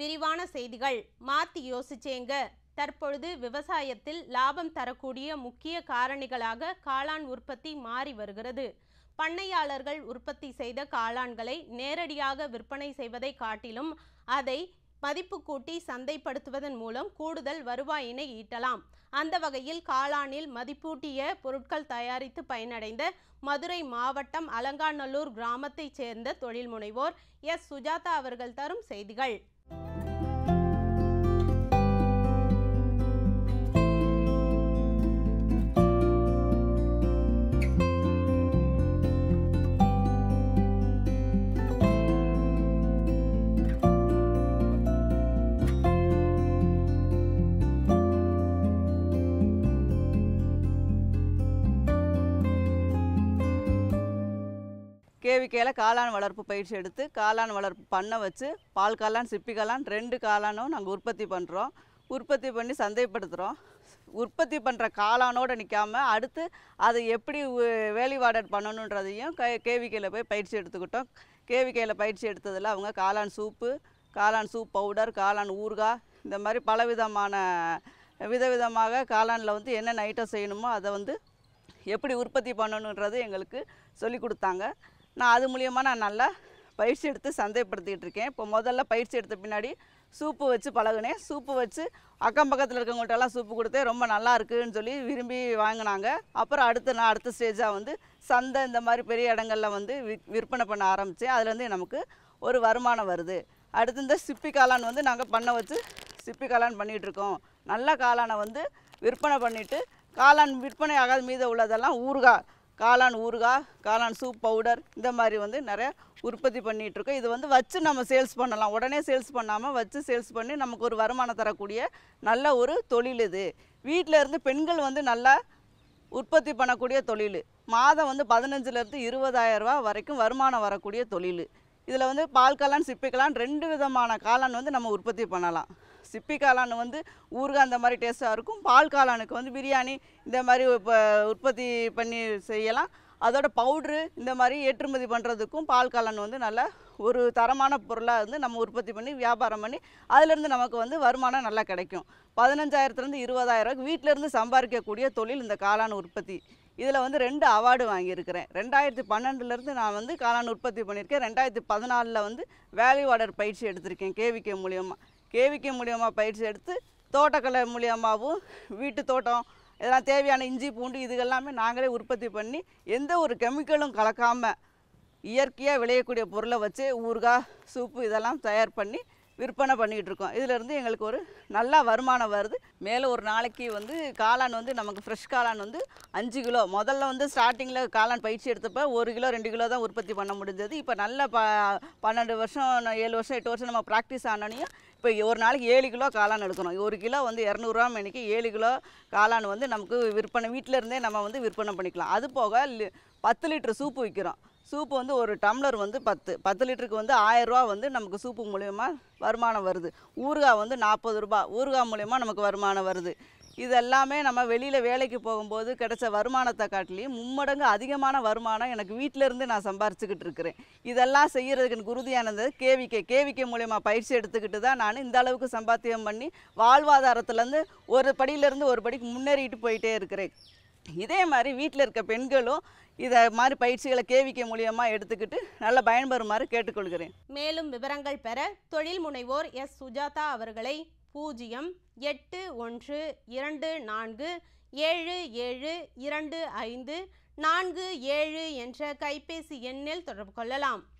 விரிவான செய்திகள் மாத்தி யோசிச்சேங்க தற்பொழுது விவசாயத்தில் லாபம் தரக்கூடிய முக்கிய காரணிகளாக காளான் உற்பத்தி மாறி வருகிறது பண்ணையாளர்கள் உற்பத்தி செய்த காளான்களை நேரடியாக விற்பனை செய்வதை காட்டிலும் அதை மதிப்பு கூட்டி சந்தைப்படுத்துவதன் மூலம் கூடுதல் வருவாயினை ஈட்டலாம் அந்த வகையில் காளானில் மதிப்பூட்டிய பொருட்கள் தயாரித்து பயனடைந்த மதுரை மாவட்டம் அலங்காநல்லூர் கிராமத்தைச் சேர்ந்த தொழில் முனைவோர் எஸ் சுஜாதா அவர்கள் தரும் செய்திகள் கேவிக்கையில் காளான் வளர்ப்பு பயிற்சி எடுத்து காளான் வளர்ப்பு பண்ண வச்சு பால் காளான் சிப்பி காளான் ரெண்டு காளானும் நாங்கள் உற்பத்தி பண்ணுறோம் உற்பத்தி பண்ணி சந்தைப்படுத்துகிறோம் உற்பத்தி பண்ணுற காளானோடு நிற்காமல் அடுத்து அதை எப்படி வேல்யூ பண்ணணுன்றதையும் கே கேவிக்கையில் போய் பயிற்சி எடுத்துக்கிட்டோம் கேவிக்கையில் பயிற்சி எடுத்ததில் அவங்க காளான் சூப்பு காளான் சூப் பவுடர் காளான் ஊறுகாய் இந்த மாதிரி பலவிதமான விதவிதமாக காளானில் வந்து என்னென்ன ஐட்டம் செய்யணுமோ அதை வந்து எப்படி உற்பத்தி பண்ணணுன்றது எங்களுக்கு சொல்லி கொடுத்தாங்க நான் அது மூலியமாக நான் நல்லா பயிற்சி எடுத்து சந்தைப்படுத்திகிட்டு இருக்கேன் இப்போ முதல்ல பயிற்சி எடுத்த பின்னாடி சூப்பு வச்சு பழகுனேன் சூப்பு வச்சு அக்கம் பக்கத்தில் இருக்கவங்கள்ட்டெல்லாம் சூப்பு கொடுத்தே ரொம்ப நல்லா இருக்குதுன்னு சொல்லி விரும்பி வாங்கினாங்க அப்புறம் அடுத்த நான் அடுத்த ஸ்டேஜாக வந்து சந்தை இந்த மாதிரி பெரிய இடங்களில் வந்து விற்பனை பண்ண ஆரம்பித்தேன் அதுலேருந்து நமக்கு ஒரு வருமானம் வருது அடுத்து இந்த சிப்பி காளான் வந்து நாங்கள் பண்ண வச்சு சிப்பி காளான் பண்ணிகிட்ருக்கோம் நல்ல காளானை வந்து விற்பனை பண்ணிவிட்டு காளான் விற்பனை ஆகாத மீத உள்ளதெல்லாம் ஊறுகாய் காளான் ஊறுகாய் காளான் சூப் பவுடர் இந்த மாதிரி வந்து நிறையா உற்பத்தி பண்ணிகிட்ருக்கோம் இது வந்து வச்சு நம்ம சேல்ஸ் பண்ணலாம் உடனே சேல்ஸ் பண்ணாமல் வச்சு சேல்ஸ் பண்ணி நமக்கு ஒரு வருமானம் தரக்கூடிய நல்ல ஒரு தொழில் இது வீட்டில் இருந்து பெண்கள் வந்து நல்லா உற்பத்தி பண்ணக்கூடிய தொழில் மாதம் வந்து பதினஞ்சுலேருந்து ரூபா வரைக்கும் வருமானம் வரக்கூடிய தொழில் இதில் வந்து பால் காளான் சிப்பிக்கலான் ரெண்டு விதமான காளான் வந்து நம்ம உற்பத்தி பண்ணலாம் சிப்பி காளான் வந்து ஊறுகாய் அந்த மாதிரி டேஸ்ட்டாக இருக்கும் பால் காளானுக்கு வந்து பிரியாணி இந்த மாதிரி உற்பத்தி பண்ணி செய்யலாம் அதோட பவுட்ரு இந்த மாதிரி ஏற்றுமதி பண்ணுறதுக்கும் பால் காளான் வந்து நல்ல ஒரு தரமான பொருளாக வந்து நம்ம உற்பத்தி பண்ணி வியாபாரம் பண்ணி அதுலேருந்து நமக்கு வந்து வருமானம் நல்லா கிடைக்கும் பதினஞ்சாயிரத்துலேருந்து இருபதாயிரம் வீட்டிலேருந்து சம்பாதிக்கக்கூடிய தொழில் இந்த காளான் உற்பத்தி இதில் வந்து ரெண்டு அவார்டு வாங்கியிருக்கிறேன் ரெண்டாயிரத்தி பன்னெண்டுலேருந்து நான் வந்து காளான் உற்பத்தி பண்ணியிருக்கேன் ரெண்டாயிரத்தி பதினாலில் வந்து வேல்யூ ஆர்டர் பயிற்சி எடுத்திருக்கேன் கேவிகே மூலியமாக கேவிக்கே மூலியமாக பயிற்சி எடுத்து தோட்டக்கலை மூலியமாகவும் வீட்டு தோட்டம் இதெல்லாம் தேவையான இஞ்சி பூண்டு இதுகெல்லாமே நாங்களே உற்பத்தி பண்ணி எந்த ஒரு கெமிக்கலும் கலக்காமல் இயற்கையாக விளையக்கூடிய பொருளை வச்சு ஊறுகாய் சூப்பு இதெல்லாம் தயார் பண்ணி விற்பனை பண்ணிக்கிட்டு இருக்கோம் இதிலேருந்து எங்களுக்கு ஒரு நல்ல வருமானம் வருது மேலே ஒரு நாளைக்கு வந்து காளான் வந்து நமக்கு ஃப்ரெஷ் காளான் வந்து அஞ்சு கிலோ முதல்ல வந்து ஸ்டார்டிங்கில் காளான் பயிற்சி எடுத்தப்போ ஒரு கிலோ ரெண்டு கிலோ தான் உற்பத்தி பண்ண முடிஞ்சது இப்போ நல்ல ப பன்னெண்டு வருஷம் ஏழு வருஷம் எட்டு வருஷம் நம்ம ப்ராக்டிஸ் ஆனோனையும் இப்போ ஒரு நாளைக்கு ஏழு கிலோ காளான் எடுக்கணும் ஒரு கிலோ வந்து இரநூறுவா மணிக்கு ஏழு கிலோ காளான் வந்து நமக்கு விற்பனை இருந்தே நம்ம வந்து விற்பனை பண்ணிக்கலாம் அது போக பத்து லிட்டரு சூப்பு விற்கிறோம் சூப்பு வந்து ஒரு டம்ளர் வந்து பத்து பத்து லிட்டருக்கு வந்து ஆயரூவா வந்து நமக்கு சூப்பு மூலிமா வருமானம் வருது ஊறுகாய் வந்து நாற்பது ரூபா ஊறுகாய் மூலிமா நமக்கு வருமானம் வருது இது எல்லாமே நம்ம வெளியில் வேலைக்கு போகும்போது கிடைச்ச வருமானத்தை காட்டிலையும் மும்மடங்கு அதிகமான வருமானம் எனக்கு வீட்டிலேருந்து நான் சம்பாரிச்சுக்கிட்டு இருக்கிறேன் இதெல்லாம் செய்கிறதுக்கு எனக்கு உறுதியானது கேவிகே கேவிக்கே மூலயமா பயிற்சி எடுத்துக்கிட்டு தான் நான் இந்த அளவுக்கு சம்பாத்தியம் பண்ணி வாழ்வாதாரத்துலேருந்து ஒரு படியிலேருந்து ஒரு படிக்கு முன்னேறிட்டு போயிட்டே இருக்கிறேன் இதே மாதிரி வீட்டில் இருக்க பெண்களும் இதை மாதிரி பயிற்சிகளை கேவிக்கை மூலியமாக எடுத்துக்கிட்டு நல்ல பயன்பெறுமாறு கேட்டுக்கொள்கிறேன் மேலும் விவரங்கள் பெற தொழில் முனைவோர் எஸ் சுஜாதா அவர்களை பூஜ்ஜியம் எட்டு ஒன்று இரண்டு நான்கு ஏழு ஏழு இரண்டு ஐந்து நான்கு ஏழு என்ற கைபேசி எண்ணில் தொடர்பு கொள்ளலாம்